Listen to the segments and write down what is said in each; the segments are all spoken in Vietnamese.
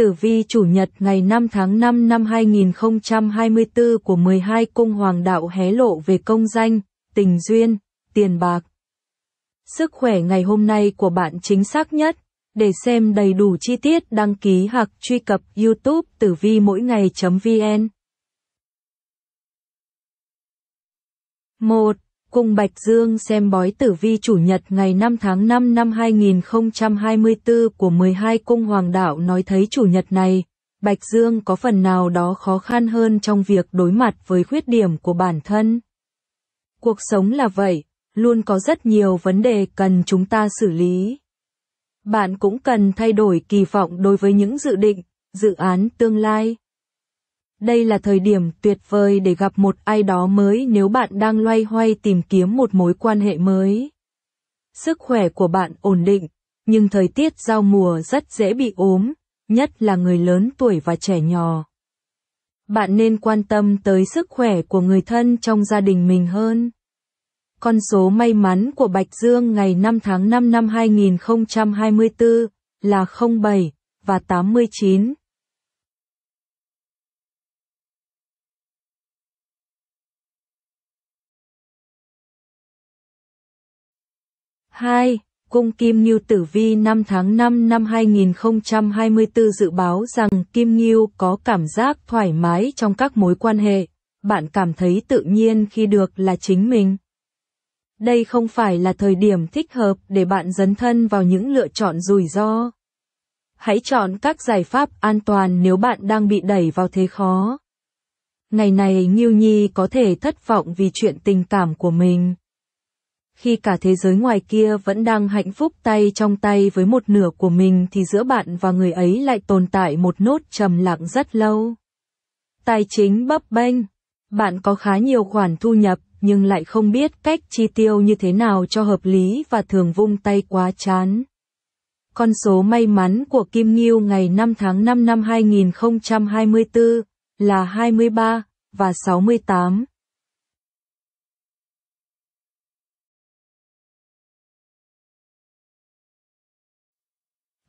tử vi chủ nhật ngày 5 tháng 5 năm 2024 của 12 cung hoàng đạo hé lộ về công danh, tình duyên, tiền bạc. Sức khỏe ngày hôm nay của bạn chính xác nhất. Để xem đầy đủ chi tiết đăng ký hoặc truy cập YouTube tử vi mỗi ngày.vn. 1. Cung Bạch Dương xem bói tử vi chủ nhật ngày 5 tháng 5 năm 2024 của 12 cung hoàng đạo nói thấy chủ nhật này, Bạch Dương có phần nào đó khó khăn hơn trong việc đối mặt với khuyết điểm của bản thân. Cuộc sống là vậy, luôn có rất nhiều vấn đề cần chúng ta xử lý. Bạn cũng cần thay đổi kỳ vọng đối với những dự định, dự án tương lai. Đây là thời điểm tuyệt vời để gặp một ai đó mới nếu bạn đang loay hoay tìm kiếm một mối quan hệ mới. Sức khỏe của bạn ổn định, nhưng thời tiết giao mùa rất dễ bị ốm, nhất là người lớn tuổi và trẻ nhỏ. Bạn nên quan tâm tới sức khỏe của người thân trong gia đình mình hơn. Con số may mắn của Bạch Dương ngày 5 tháng 5 năm 2024 là 07 và 89. 2. Cung Kim Ngưu Tử Vi 5 tháng 5 năm 2024 dự báo rằng Kim Ngưu có cảm giác thoải mái trong các mối quan hệ. Bạn cảm thấy tự nhiên khi được là chính mình. Đây không phải là thời điểm thích hợp để bạn dấn thân vào những lựa chọn rủi ro. Hãy chọn các giải pháp an toàn nếu bạn đang bị đẩy vào thế khó. Ngày này Ngưu Nhi có thể thất vọng vì chuyện tình cảm của mình khi cả thế giới ngoài kia vẫn đang hạnh phúc tay trong tay với một nửa của mình thì giữa bạn và người ấy lại tồn tại một nốt trầm lặng rất lâu. Tài chính bấp bênh. Bạn có khá nhiều khoản thu nhập nhưng lại không biết cách chi tiêu như thế nào cho hợp lý và thường vung tay quá chán. Con số may mắn của Kim Ngưu ngày 5 tháng 5 năm 2024 là 23 và 68.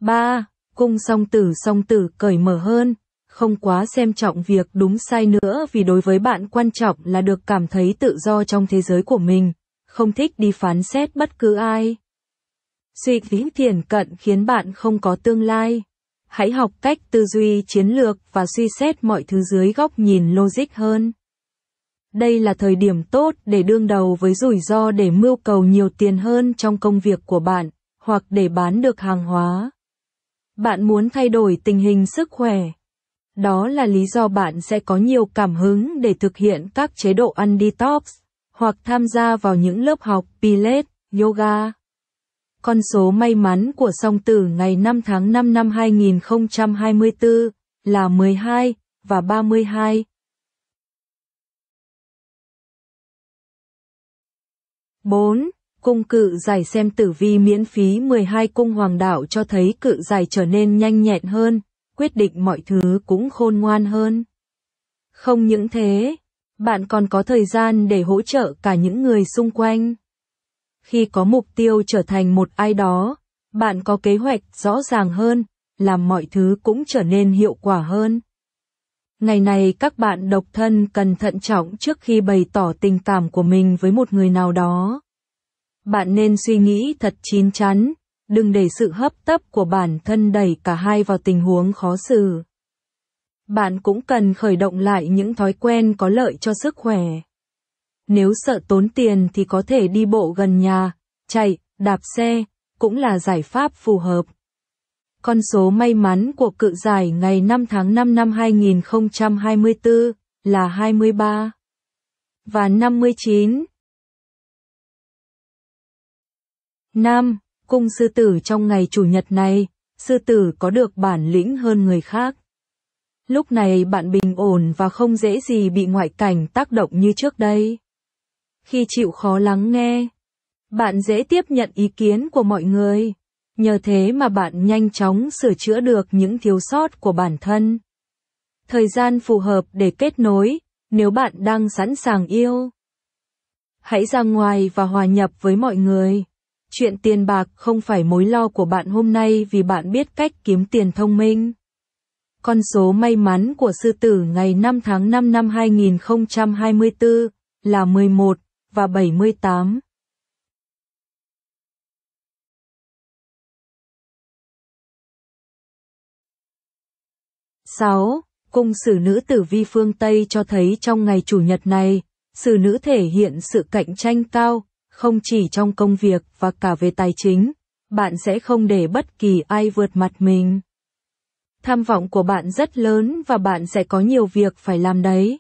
3. Cung song tử song tử cởi mở hơn, không quá xem trọng việc đúng sai nữa vì đối với bạn quan trọng là được cảm thấy tự do trong thế giới của mình, không thích đi phán xét bất cứ ai. Suy nghĩ thiền cận khiến bạn không có tương lai. Hãy học cách tư duy chiến lược và suy xét mọi thứ dưới góc nhìn logic hơn. Đây là thời điểm tốt để đương đầu với rủi ro để mưu cầu nhiều tiền hơn trong công việc của bạn, hoặc để bán được hàng hóa. Bạn muốn thay đổi tình hình sức khỏe. Đó là lý do bạn sẽ có nhiều cảm hứng để thực hiện các chế độ ăn detox, hoặc tham gia vào những lớp học Pilates, yoga. Con số may mắn của song tử ngày 5 tháng 5 năm 2024 là 12 và 32. bốn Cung cự giải xem tử vi miễn phí 12 cung hoàng đạo cho thấy cự giải trở nên nhanh nhẹn hơn, quyết định mọi thứ cũng khôn ngoan hơn. Không những thế, bạn còn có thời gian để hỗ trợ cả những người xung quanh. Khi có mục tiêu trở thành một ai đó, bạn có kế hoạch rõ ràng hơn, làm mọi thứ cũng trở nên hiệu quả hơn. Ngày này các bạn độc thân cần thận trọng trước khi bày tỏ tình cảm của mình với một người nào đó. Bạn nên suy nghĩ thật chín chắn, đừng để sự hấp tấp của bản thân đẩy cả hai vào tình huống khó xử. Bạn cũng cần khởi động lại những thói quen có lợi cho sức khỏe. Nếu sợ tốn tiền thì có thể đi bộ gần nhà, chạy, đạp xe, cũng là giải pháp phù hợp. Con số may mắn của cự giải ngày 5 tháng 5 năm 2024 là 23 và 59. Nam, cung sư tử trong ngày chủ nhật này, sư tử có được bản lĩnh hơn người khác. Lúc này bạn bình ổn và không dễ gì bị ngoại cảnh tác động như trước đây. Khi chịu khó lắng nghe, bạn dễ tiếp nhận ý kiến của mọi người. Nhờ thế mà bạn nhanh chóng sửa chữa được những thiếu sót của bản thân. Thời gian phù hợp để kết nối, nếu bạn đang sẵn sàng yêu. Hãy ra ngoài và hòa nhập với mọi người chuyện tiền bạc không phải mối lo của bạn hôm nay vì bạn biết cách kiếm tiền thông minh. Con số may mắn của sư tử ngày 5 tháng 5 năm 2024 là 11 và 78. Sáu, cung sử nữ tử vi phương Tây cho thấy trong ngày chủ nhật này, sử nữ thể hiện sự cạnh tranh cao, không chỉ trong công việc và cả về tài chính, bạn sẽ không để bất kỳ ai vượt mặt mình. Tham vọng của bạn rất lớn và bạn sẽ có nhiều việc phải làm đấy.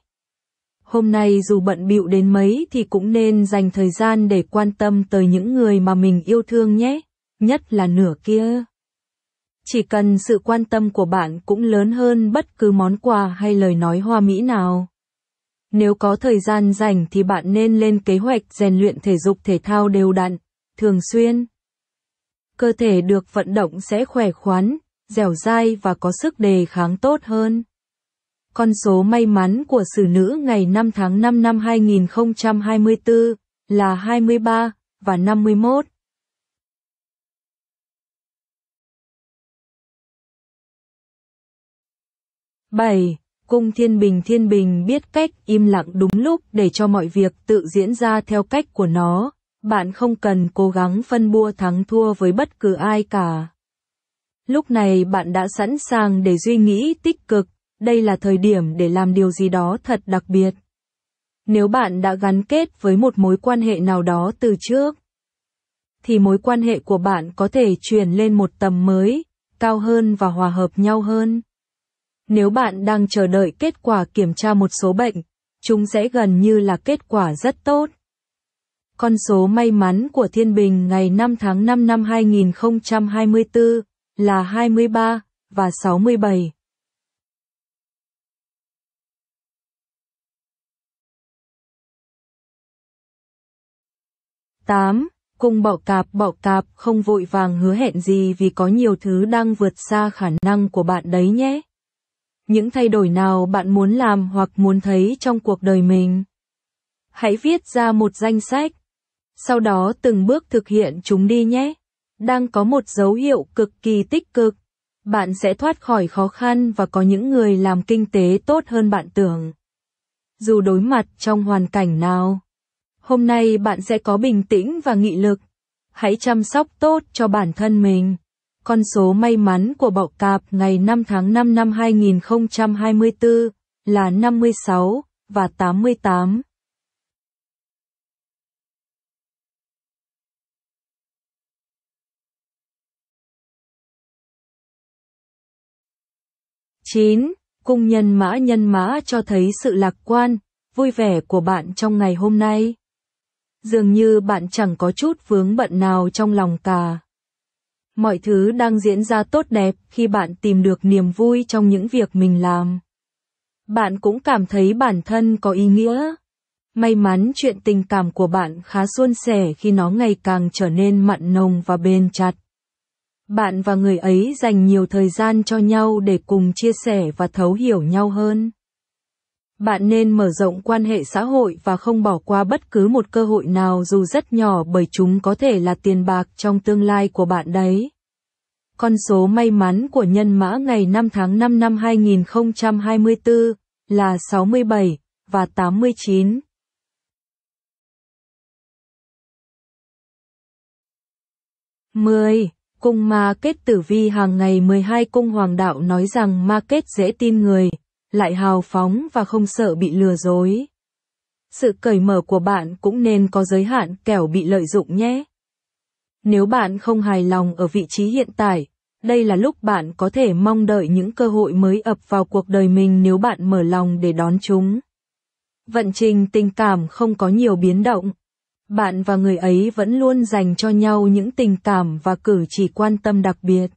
Hôm nay dù bận bịu đến mấy thì cũng nên dành thời gian để quan tâm tới những người mà mình yêu thương nhé, nhất là nửa kia. Chỉ cần sự quan tâm của bạn cũng lớn hơn bất cứ món quà hay lời nói hoa mỹ nào. Nếu có thời gian rảnh thì bạn nên lên kế hoạch rèn luyện thể dục thể thao đều đặn, thường xuyên. Cơ thể được vận động sẽ khỏe khoắn, dẻo dai và có sức đề kháng tốt hơn. Con số may mắn của xử nữ ngày 5 tháng 5 năm 2024 là 23 và 51. Bảy Cung Thiên Bình Thiên Bình biết cách im lặng đúng lúc để cho mọi việc tự diễn ra theo cách của nó. Bạn không cần cố gắng phân bua thắng thua với bất cứ ai cả. Lúc này bạn đã sẵn sàng để suy nghĩ tích cực, đây là thời điểm để làm điều gì đó thật đặc biệt. Nếu bạn đã gắn kết với một mối quan hệ nào đó từ trước, thì mối quan hệ của bạn có thể chuyển lên một tầm mới, cao hơn và hòa hợp nhau hơn. Nếu bạn đang chờ đợi kết quả kiểm tra một số bệnh, chúng sẽ gần như là kết quả rất tốt. Con số may mắn của Thiên Bình ngày 5 tháng 5 năm 2024 là 23 và 67. Tám, cung bọ cạp bọ cạp không vội vàng hứa hẹn gì vì có nhiều thứ đang vượt xa khả năng của bạn đấy nhé những thay đổi nào bạn muốn làm hoặc muốn thấy trong cuộc đời mình. Hãy viết ra một danh sách, sau đó từng bước thực hiện chúng đi nhé. Đang có một dấu hiệu cực kỳ tích cực, bạn sẽ thoát khỏi khó khăn và có những người làm kinh tế tốt hơn bạn tưởng. Dù đối mặt trong hoàn cảnh nào, hôm nay bạn sẽ có bình tĩnh và nghị lực. Hãy chăm sóc tốt cho bản thân mình. Con số may mắn của bọ cạp ngày 5 tháng 5 năm 2024 là 56 và 88. chín Cung nhân mã nhân mã cho thấy sự lạc quan, vui vẻ của bạn trong ngày hôm nay. Dường như bạn chẳng có chút vướng bận nào trong lòng cả. Mọi thứ đang diễn ra tốt đẹp khi bạn tìm được niềm vui trong những việc mình làm. Bạn cũng cảm thấy bản thân có ý nghĩa. May mắn chuyện tình cảm của bạn khá suôn sẻ khi nó ngày càng trở nên mặn nồng và bền chặt. Bạn và người ấy dành nhiều thời gian cho nhau để cùng chia sẻ và thấu hiểu nhau hơn. Bạn nên mở rộng quan hệ xã hội và không bỏ qua bất cứ một cơ hội nào dù rất nhỏ bởi chúng có thể là tiền bạc trong tương lai của bạn đấy. Con số may mắn của nhân mã ngày 5 tháng 5 năm 2024 là 67 và 89. Mười, cung ma kết tử vi hàng ngày 12 cung hoàng đạo nói rằng ma kết dễ tin người, lại hào phóng và không sợ bị lừa dối. Sự cởi mở của bạn cũng nên có giới hạn kẻo bị lợi dụng nhé. Nếu bạn không hài lòng ở vị trí hiện tại, đây là lúc bạn có thể mong đợi những cơ hội mới ập vào cuộc đời mình nếu bạn mở lòng để đón chúng. Vận trình tình cảm không có nhiều biến động. Bạn và người ấy vẫn luôn dành cho nhau những tình cảm và cử chỉ quan tâm đặc biệt.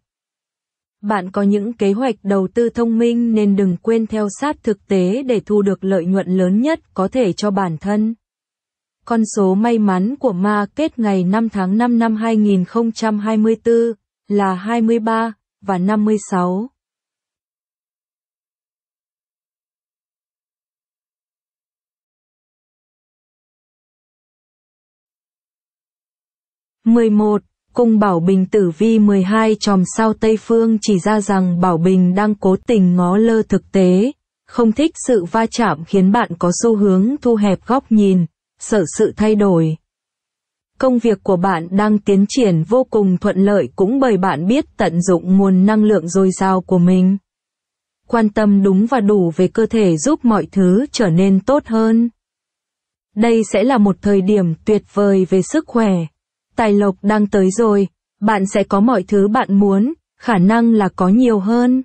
Bạn có những kế hoạch đầu tư thông minh nên đừng quên theo sát thực tế để thu được lợi nhuận lớn nhất có thể cho bản thân. Con số may mắn của ma kết ngày 5 tháng 5 năm 2024 là 23 và 56. mười một Cung Bảo Bình tử vi 12 chòm sao Tây Phương chỉ ra rằng Bảo Bình đang cố tình ngó lơ thực tế, không thích sự va chạm khiến bạn có xu hướng thu hẹp góc nhìn, sở sự thay đổi. Công việc của bạn đang tiến triển vô cùng thuận lợi cũng bởi bạn biết tận dụng nguồn năng lượng dồi dào của mình. Quan tâm đúng và đủ về cơ thể giúp mọi thứ trở nên tốt hơn. Đây sẽ là một thời điểm tuyệt vời về sức khỏe. Tài lộc đang tới rồi, bạn sẽ có mọi thứ bạn muốn, khả năng là có nhiều hơn.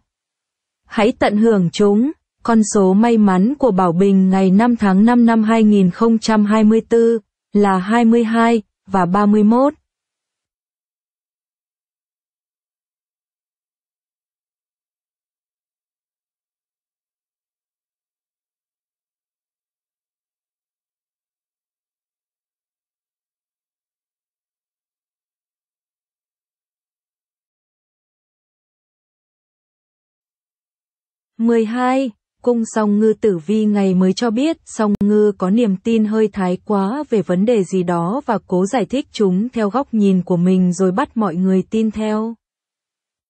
Hãy tận hưởng chúng. Con số may mắn của Bảo Bình ngày 5 tháng 5 năm 2024 là 22 và 31. mười hai Cung song ngư tử vi ngày mới cho biết song ngư có niềm tin hơi thái quá về vấn đề gì đó và cố giải thích chúng theo góc nhìn của mình rồi bắt mọi người tin theo.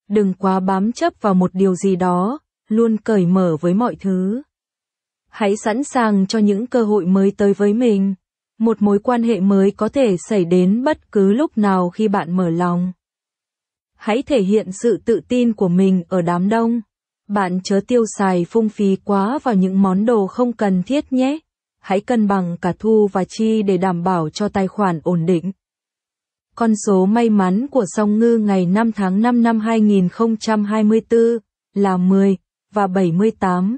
Đừng quá bám chấp vào một điều gì đó, luôn cởi mở với mọi thứ. Hãy sẵn sàng cho những cơ hội mới tới với mình. Một mối quan hệ mới có thể xảy đến bất cứ lúc nào khi bạn mở lòng. Hãy thể hiện sự tự tin của mình ở đám đông bạn chớ tiêu xài phung phí quá vào những món đồ không cần thiết nhé. Hãy cân bằng cả thu và chi để đảm bảo cho tài khoản ổn định. Con số may mắn của Song Ngư ngày 5 tháng 5 năm 2024 là 10 và 78.